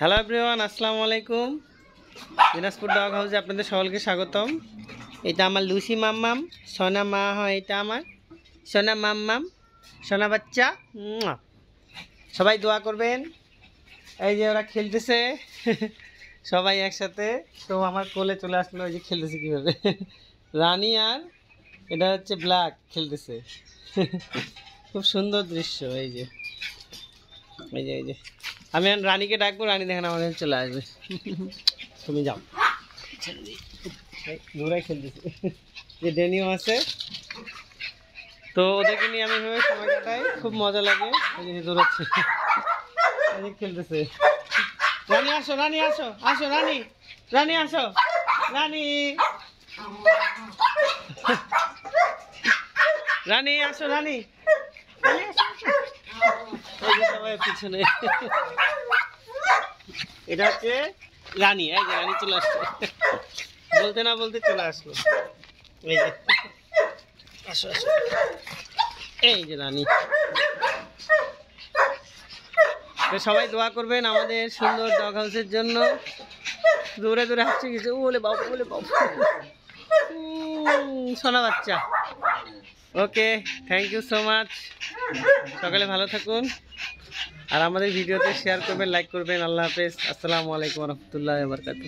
hello everyone আসসালামু আলাইকুম Dinajpur dog হাউসে আপনাদের সকলকে স্বাগতম এটা আমার লুসি মাম্মাম সোনা মা হয় এটা আমার সোনা মাম্মাম সোনা বাচ্চা সবাই দোয়া করবেন এই যে ওরা খেলতেছে সবাই একসাথে তো আমার কোলে চলে আসলো ওই যে খেলতেছে কীভাবে রানি আর এটা হচ্ছে ব্ল্যাক খেলতেছে খুব সুন্দর দৃশ্য এই যে এই যে এই যে আমি রানীকে ডাকবো রানী দেখেন আমার চলে আসবে তুমি যাও ঘুরাই খেলতেছি যে ডেনিও আছে তো ওদেরকে নিয়ে আমি ভেবে সময় কাটাই খুব মজা লাগে দৌড়াচ্ছে জন্য খেলতেছে রানী আসো রানী আসো আসো রানী রানী আসো রানী রানী আসো রানী এটা হচ্ছে রানী এই যে রানী চলে আসছে বলতে না বলতে চলে আসলো এই যে আসো আসো এই যে রানী তো সবাই দোয়া করবেন আমাদের সুন্দর ডগ হাউসের জন্য দৌড়ে দৌড়ে হাসছে গেছে বলে বাবু বলে বাবু সোনা বাচ্চা okay thank you so much সকালে ভালো থাকুন আর আমাদের ভিডিওতে শেয়ার করবেন লাইক করবেন আল্লাহ হাফেজ আসসালামু আলাইকুম রহমতুল্লাহ বরকাতু